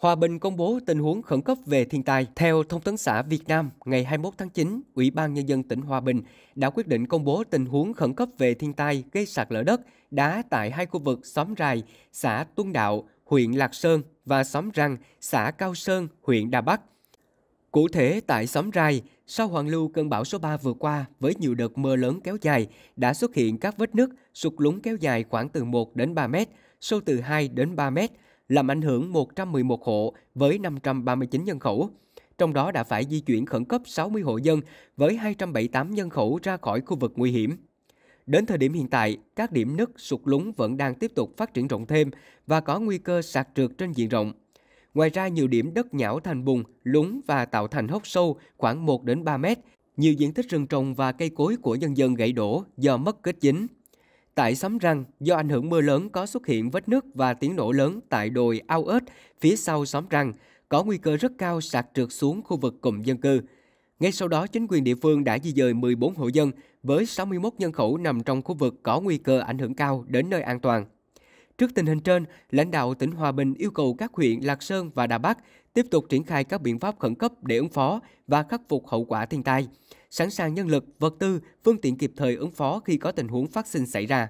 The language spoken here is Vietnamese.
Hòa Bình công bố tình huống khẩn cấp về thiên tai. Theo Thông tấn xã Việt Nam, ngày 21 tháng 9, Ủy ban Nhân dân tỉnh Hòa Bình đã quyết định công bố tình huống khẩn cấp về thiên tai gây sạt lở đất, đá tại hai khu vực xóm Rài, xã Tuân Đạo, huyện Lạc Sơn và xóm Răng, xã Cao Sơn, huyện Đà Bắc. Cụ thể, tại xóm Rài, sau hoàn lưu cơn bão số 3 vừa qua với nhiều đợt mưa lớn kéo dài, đã xuất hiện các vết nứt, sụt lún kéo dài khoảng từ 1 đến 3 mét, sâu từ 2 đến 3 mét, làm ảnh hưởng 111 hộ với 539 nhân khẩu. Trong đó đã phải di chuyển khẩn cấp 60 hộ dân với 278 nhân khẩu ra khỏi khu vực nguy hiểm. Đến thời điểm hiện tại, các điểm nứt sụt lún vẫn đang tiếp tục phát triển rộng thêm và có nguy cơ sạt trượt trên diện rộng. Ngoài ra, nhiều điểm đất nhão thành bùn, lún và tạo thành hốc sâu khoảng 1 đến 3 mét. Nhiều diện tích rừng trồng và cây cối của nhân dân gãy đổ do mất kết dính, Tại xóm Răng, do ảnh hưởng mưa lớn có xuất hiện vết nước và tiếng nổ lớn tại đồi Ao ếch phía sau xóm Răng, có nguy cơ rất cao sạt trượt xuống khu vực cụm dân cư. Ngay sau đó, chính quyền địa phương đã di dời 14 hộ dân với 61 nhân khẩu nằm trong khu vực có nguy cơ ảnh hưởng cao đến nơi an toàn. Trước tình hình trên, lãnh đạo tỉnh Hòa Bình yêu cầu các huyện Lạc Sơn và Đà Bắc tiếp tục triển khai các biện pháp khẩn cấp để ứng phó và khắc phục hậu quả thiên tai sẵn sàng nhân lực, vật tư, phương tiện kịp thời ứng phó khi có tình huống phát sinh xảy ra.